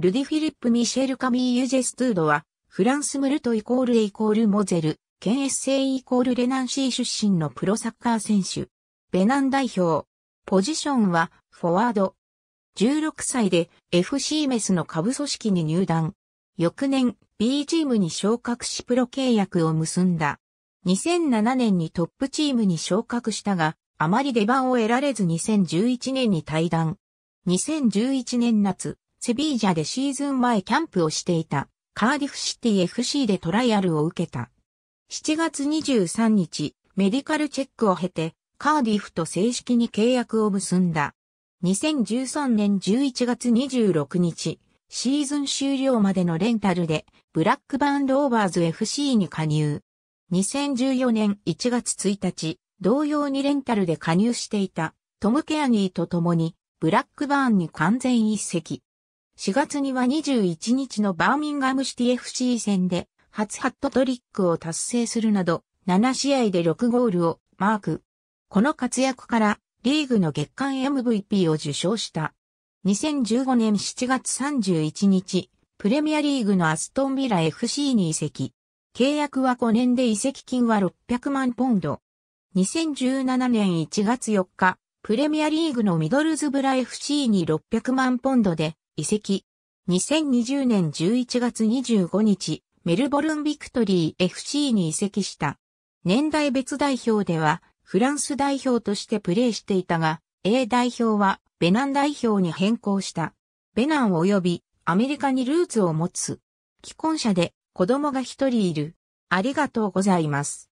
ルディ・フィリップ・ミシェル・カミー・ユジェストゥードは、フランス・ムルトイコール・エイコール・モゼル、県エッセイイコール・レナンシー出身のプロサッカー選手。ベナン代表。ポジションは、フォワード。16歳で FC メスの下部組織に入団。翌年、B チームに昇格しプロ契約を結んだ。2007年にトップチームに昇格したが、あまり出番を得られず2011年に退団。2011年夏、セビージャでシーズン前キャンプをしていた、カーディフシティ FC でトライアルを受けた。7月23日、メディカルチェックを経て、カーディフと正式に契約を結んだ。2013年11月26日、シーズン終了までのレンタルで、ブラックバーンドオーバーズ FC に加入。2014年1月1日、同様にレンタルで加入していた、トム・ケアニーと共に、ブラックバーンに完全一席。4月には21日のバーミンガムシティ FC 戦で初ハットトリックを達成するなど、7試合で6ゴールをマーク。この活躍からリーグの月間 MVP を受賞した。2015年7月31日、プレミアリーグのアストンビラ FC に移籍。契約は5年で移籍金は600万ポンド。2017年1月4日、プレミアリーグのミドルズブラ FC に600万ポンドで移籍。2020年11月25日、メルボルンビクトリー FC に移籍した。年代別代表では、フランス代表としてプレーしていたが、A 代表はベナン代表に変更した。ベナン及びアメリカにルーツを持つ。既婚者で子供が一人いる。ありがとうございます。